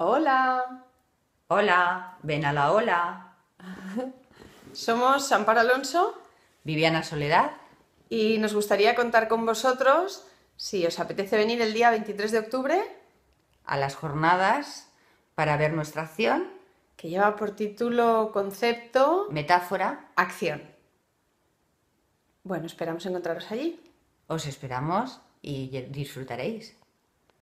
Hola. Hola, ven a la ola. Somos Amparo Alonso, Viviana Soledad y nos gustaría contar con vosotros si os apetece venir el día 23 de octubre a las jornadas para ver nuestra acción que lleva por título concepto, metáfora, acción. Bueno, esperamos encontraros allí. Os esperamos y disfrutaréis.